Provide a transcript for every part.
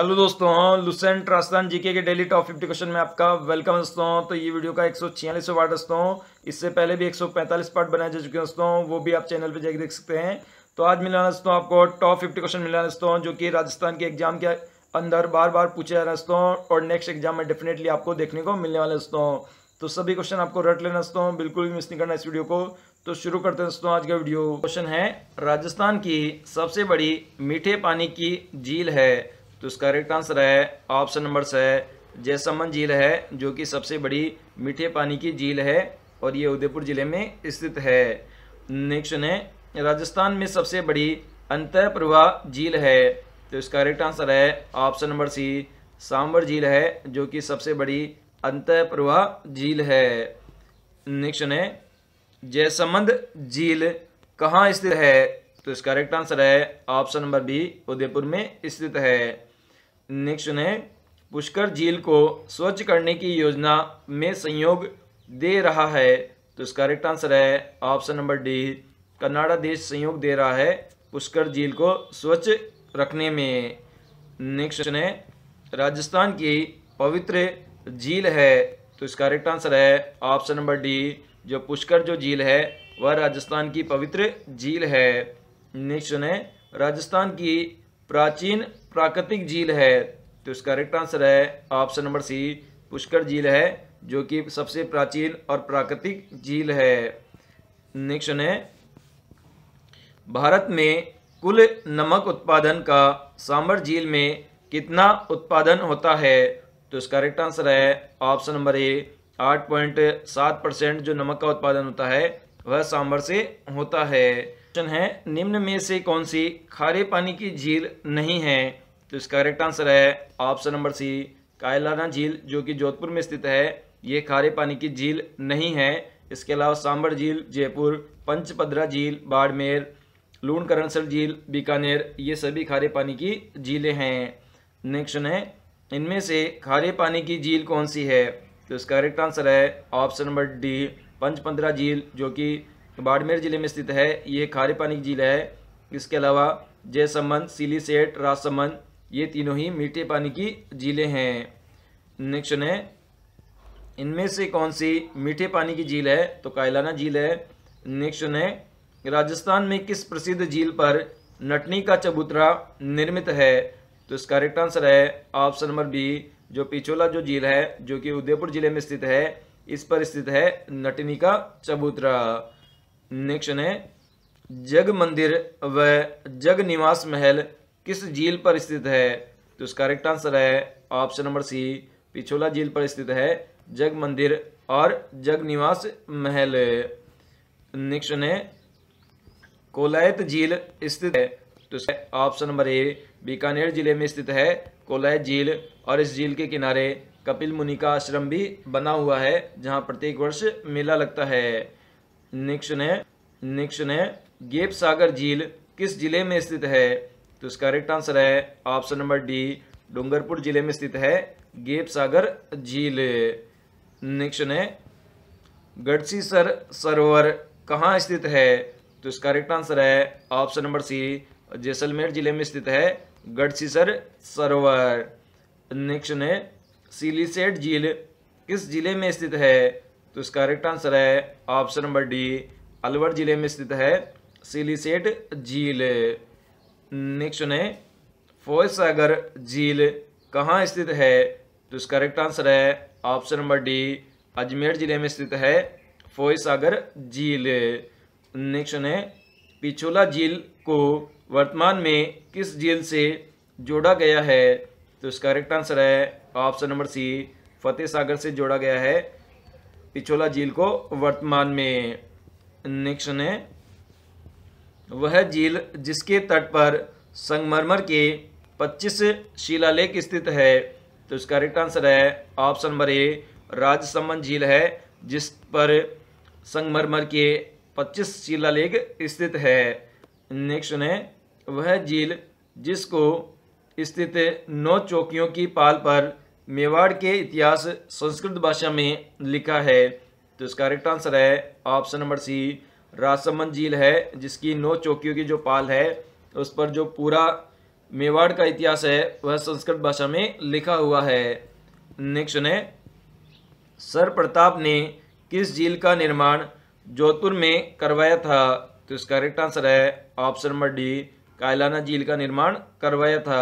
hello दोस्तों Lucent Rajasthan GK के daily top 50 question में आपका वेलकम दोस्तों तो ये वीडियो का एक सौ पार्ट दोस्तों इससे पहले भी 145 पार्ट बनाए जा चुके हैं दोस्तों वो भी आप चैनल पे जाके देख सकते हैं तो आज मिलना दोस्तों आपको टॉप 50 क्वेश्चन मिलाना दोस्तों जो कि राजस्थान के एग्जाम के अंदर बार बार पूछे जा रहे दोस्तों और नेक्स्ट एग्जाम में डेफिनेटली आपको देखने को मिलने वाले दोस्तों तो सभी क्वेश्चन आपको रट लेना दोस्तों बिल्कुल भी मिस नहीं करना इस वीडियो को तो शुरू करते हैं दोस्तों आज का वीडियो क्वेश्चन है राजस्थान की सबसे बड़ी मीठे पानी की झील है तो इसका करेक्ट आंसर है ऑप्शन नंबर छः जैसमन झील है जो कि सबसे बड़ी मीठे पानी की झील है और ये उदयपुर ज़िले में स्थित है नेक्स्ट है राजस्थान में सबसे बड़ी अंतर प्रवाह झील है तो इसका करेक्ट आंसर है ऑप्शन नंबर सी सांबर झील है जो कि सबसे बड़ी अंतर प्रवाह झील है नेक्स्ट है जयसमंद झील कहाँ स्थित है तो इसका करेक्ट आंसर है ऑप्शन नंबर बी उदयपुर में स्थित है नेक्स्ट है पुष्कर झील को स्वच्छ करने की योजना में संयोग दे रहा है तो इसका करेक्ट आंसर है ऑप्शन नंबर डी कनाडा देश संयोग दे रहा है पुष्कर झील को स्वच्छ रखने में नेक्स्ट है राजस्थान की पवित्र झील है तो इसका करेक्ट आंसर है ऑप्शन नंबर डी जो पुष्कर जो झील है वह राजस्थान की पवित्र झील है नेक्स्ट है राजस्थान की प्राचीन प्राकृतिक झील है तो इसका करेक्ट आंसर है ऑप्शन नंबर सी पुष्कर झील है जो कि सबसे प्राचीन और प्राकृतिक झील है नेक्स्ट है भारत में कुल नमक उत्पादन का सांबर झील में कितना उत्पादन होता है तो इसका करेक्ट आंसर है ऑप्शन नंबर ए आठ पॉइंट सात परसेंट जो नमक का उत्पादन होता है वह सांबर से होता है क्वेश्चन है निम्न में से कौन सी खारे पानी की झील नहीं है तो इसका करेक्ट आंसर है ऑप्शन नंबर सी कायलाना झील जो कि जोधपुर में स्थित है ये खारे पानी की झील नहीं है इसके अलावा सांबर झील जयपुर पंचपद्रा झील बाड़मेर लूणकरणसर झील बीकानेर ये सभी खारे पानी की झीलें हैं नेक्स्ट है इनमें से खारे पानी की झील कौन सी है तो इसका करेक्ट आंसर है ऑप्शन नंबर डी पंचपंद्रा झील जो कि तो बाड़मेर जिले में स्थित है ये खारे पानी की झील है इसके अलावा जयसमंद सेठ राजसमंद ये तीनों ही मीठे पानी की झीलें हैं नेक्स्ट है इनमें से कौन सी मीठे पानी की झील है तो कायलाना झील है नेक्स्ट है राजस्थान में किस प्रसिद्ध झील पर नटनी का चबूतरा निर्मित है तो इसका करेक्ट आंसर है ऑप्शन नंबर बी जो पिछोला जो झील है जो कि उदयपुर जिले में स्थित है इस पर स्थित है नटनी का चबूतरा नेक्स्ट है जग मंदिर व जग निवास महल किस झील पर स्थित है तो इसका करेक्ट आंसर है ऑप्शन नंबर सी पिछोला झील पर स्थित है जग मंदिर और जग निवास महल नेक्स्ट है कोलायत झील स्थित है तो इसका ऑप्शन नंबर ए बीकानेर जिले में स्थित है कोलायत झील और इस झील के किनारे कपिल मुनि का आश्रम भी बना हुआ है जहाँ प्रत्येक वर्ष मेला लगता है नेक्स्ट है नेक्स्ट ने गेप सागर झील किस जिले में स्थित है तो इसका करेक्ट आंसर है ऑप्शन नंबर डी डूंगरपुर जिले में स्थित है गेप सागर झील नेक्स्ट है सर सरोवर कहाँ स्थित है तो इसका करेक्ट आंसर है ऑप्शन नंबर सी जैसलमेर जिले में स्थित है गढ़सीसर सरोवर नेक्स्ट ने सीलीसेट झील किस जिले में स्थित है तो इसका करेक्ट आंसर है ऑप्शन नंबर डी अलवर जिले में स्थित है सिलीसेट झील नेक्स्ट सुने फोय सागर झील कहाँ स्थित है तो इसका करेक्ट आंसर है ऑप्शन नंबर डी अजमेर जिले में स्थित है फोय सागर झील नेक्स्ट ने पिछोला झील को वर्तमान में किस झील से जोड़ा गया है तो इसका करेक्ट आंसर है option number C Fateh Sagar से जोड़ा गया है पिछोला झील को वर्तमान में नेक्स्ट है वह झील जिसके तट पर संगमरमर के 25 शिलालेख स्थित है तो इसका करेक्ट आंसर है ऑप्शन नंबर ए राजसमंद झील है जिस पर संगमरमर के 25 शिलालेख स्थित है नेक्स्ट है वह झील जिसको स्थित नौ चौकियों की पाल पर मेवाड़ के इतिहास संस्कृत भाषा में लिखा है तो इसका करेक्ट आंसर है ऑप्शन नंबर सी राजसमंद झील है जिसकी नौ चौकियों की जो पाल है उस पर जो पूरा मेवाड़ का इतिहास है वह संस्कृत भाषा में लिखा हुआ है नेक्स्ट ने सर प्रताप ने किस झील का निर्माण जोधपुर में करवाया था तो इसका करेक्ट आंसर है ऑप्शन नंबर डी कायलाना झील का निर्माण करवाया था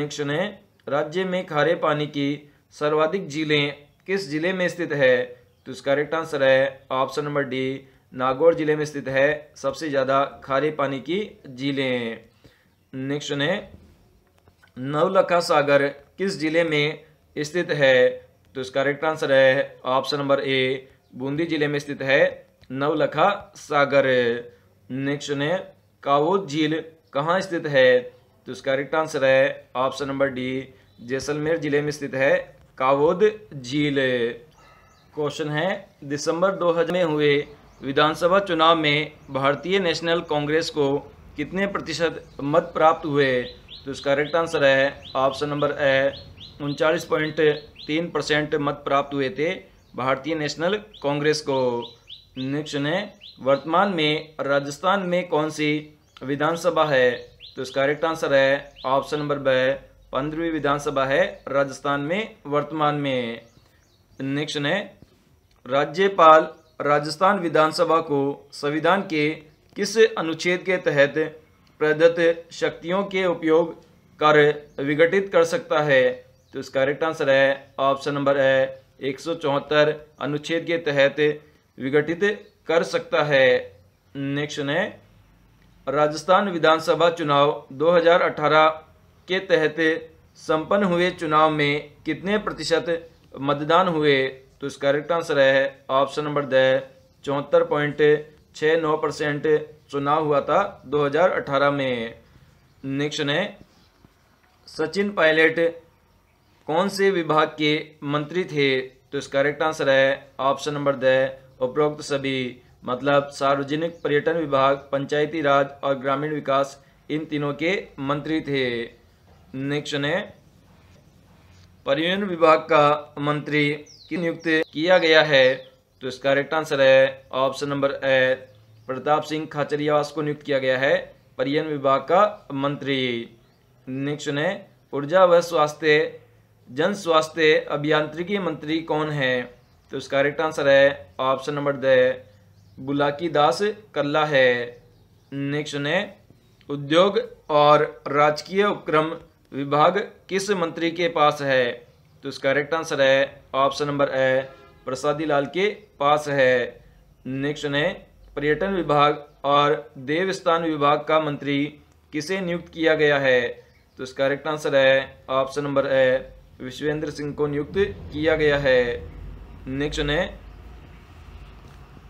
नेक्स्ट ने राज्य में खारे पानी की सर्वाधिक झीलें किस जिले में स्थित है तो इसका करेक्ट आंसर है ऑप्शन नंबर डी नागौर जिले में स्थित है सबसे ज़्यादा खारे पानी की झीलें नेक्स्ट है नवलखा सागर किस जिले में स्थित है तो इसका करेक्ट आंसर है ऑप्शन नंबर ए बूंदी जिले में स्थित है नवलखा सागर नेक्स्ट है कावो झील कहाँ स्थित है तो इसका करेक्ट आंसर है ऑप्शन नंबर डी जैसलमेर जिले में स्थित है कावोद झील क्वेश्चन है दिसंबर 2000 में हुए विधानसभा चुनाव में भारतीय नेशनल कांग्रेस को कितने प्रतिशत मत प्राप्त हुए तो इसका करेक्ट आंसर है ऑप्शन नंबर ए उनचालीस पॉइंट तीन परसेंट मत प्राप्त हुए थे भारतीय नेशनल कांग्रेस को नेक्स्ट है वर्तमान में राजस्थान में कौन सी विधानसभा है तो इसका करेक्ट आंसर है ऑप्शन नंबर ब पंद्रहवीं विधानसभा है राजस्थान में वर्तमान में नेक्स्ट है राज्यपाल राजस्थान विधानसभा को संविधान के किस अनुच्छेद के तहत प्रदत्त शक्तियों के उपयोग कर विघटित कर सकता है तो इसका करेक्ट आंसर है ऑप्शन नंबर है एक अनुच्छेद के तहत विघटित कर सकता है नेक्स्ट है राजस्थान विधानसभा चुनाव 2018 के तहत संपन्न हुए चुनाव में कितने प्रतिशत मतदान हुए तो इसका करेक्ट आंसर है ऑप्शन नंबर द चौहत्तर पॉइंट छः नौ परसेंट चुनाव हुआ था 2018 में नेक्स्ट है सचिन पायलट कौन से विभाग के मंत्री थे तो इसका करेक्ट आंसर है ऑप्शन नंबर द उपरोक्त सभी मतलब सार्वजनिक पर्यटन विभाग पंचायती राज और ग्रामीण विकास इन तीनों के मंत्री थे नेक्स्ट ने परिवहन विभाग का मंत्री की नियुक्त किया गया है तो इसका करेक्ट आंसर है option number A Pratap Singh Khachariyawas को नियुक्त किया गया है परिवहन विभाग का मंत्री नेक्स्ट ने ऊर्जा व स्वास्थ्य जन स्वास्थ्य अभियांत्रिकी मंत्री कौन है तो इसका करेक्ट आंसर है option number D Bulaki Das Kalla है नेक्स्ट ने उद्योग और राजकीय उपक्रम विभाग किस मंत्री के पास है तो इसका करेक्ट आंसर है option number A Prasadi Lal के पास है नेक्स्ट ने पर्यटन विभाग और देवस्थान विभाग का मंत्री किसे नियुक्त किया गया है तो इसका करेक्ट आंसर है option number A Vishvendra Singh को नियुक्त किया गया है नेक्स्ट ने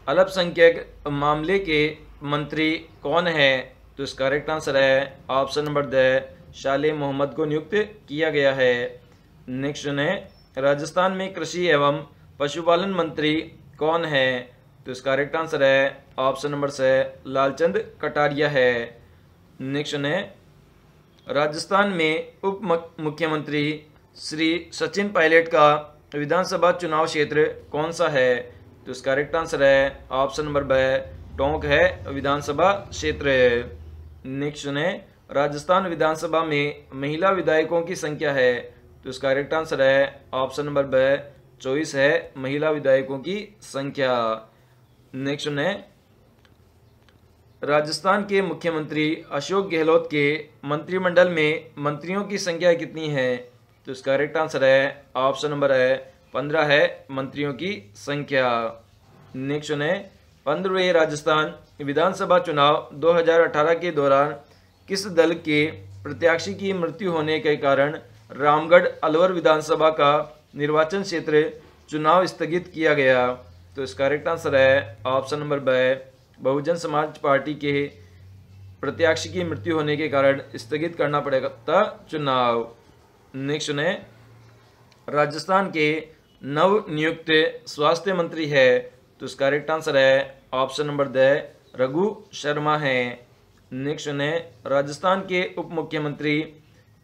अल्पसंख्यक मामले के मंत्री कौन है तो इसका करेक्ट आंसर है option number D Saleh Mohammed को नियुक्त किया गया है नेक्स्ट है राजस्थान में कृषि एवं पशुपालन मंत्री कौन है तो इसका करेक्ट आंसर है option number C Lalchand Kataria है नेक्स्ट है राजस्थान में उप मुख्यमंत्री श्री सचिन पायलट का विधानसभा चुनाव क्षेत्र कौन सा है तो इसका करेक्ट आंसर है ऑप्शन नंबर ब टोंक है विधानसभा क्षेत्र है नेक्स्ट है राजस्थान विधानसभा में महिला विधायकों की संख्या है तो इसका करेक्ट आंसर है ऑप्शन नंबर ब चौबीस है महिला विधायकों की संख्या नेक्स्ट है राजस्थान के मुख्यमंत्री अशोक गहलोत के मंत्रिमंडल में मंत्रियों की संख्या कितनी है तो इसका करेक्ट आंसर है ऑप्शन नंबर है पंद्रह है मंत्रियों की संख्या नेक्स्ट है पंद्रहवें राजस्थान विधानसभा चुनाव 2018 के दौरान किस दल के प्रत्याशी की मृत्यु होने के कारण रामगढ़ अलवर विधानसभा का निर्वाचन क्षेत्र चुनाव स्थगित किया गया तो इसका करेक्ट आंसर है ऑप्शन नंबर ब बहुजन समाज पार्टी के प्रत्याशी की मृत्यु होने के कारण स्थगित करना पड़ेगा चुनाव नेक्स्ट ने राजस्थान के नव नियुक्त स्वास्थ्य मंत्री है तो इसका करेक्ट आंसर है option number D Raghu Sharma है नेक्स्ट है राजस्थान के उप मुख्यमंत्री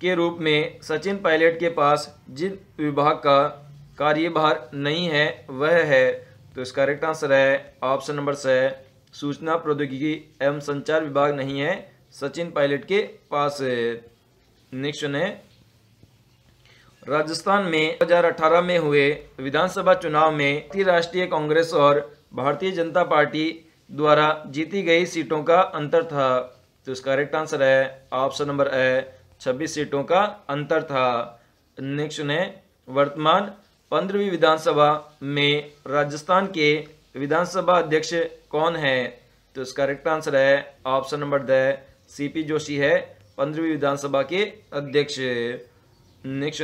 के रूप में सचिन पायलट के पास जिन विभाग का कार्यभार नहीं है वह है तो इसका करेक्ट आंसर है ऑप्शन नंबर स सूचना प्रौद्योगिकी एवं संचार विभाग नहीं है सचिन पायलट के पास नेक्स्ट है राजस्थान में 2018 में हुए विधानसभा चुनाव में राष्ट्रीय कांग्रेस और भारतीय जनता पार्टी द्वारा जीती गई सीटों का अंतर था तो इसका करेक्ट आंसर है ऑप्शन नंबर ए 26 सीटों का अंतर था नेक्स्ट ने वर्तमान पंद्रहवीं विधानसभा में राजस्थान के विधानसभा अध्यक्ष कौन है तो इसका करेक्ट आंसर है option number D CP Joshi है पंद्रहवीं विधानसभा के अध्यक्ष नेक्स्ट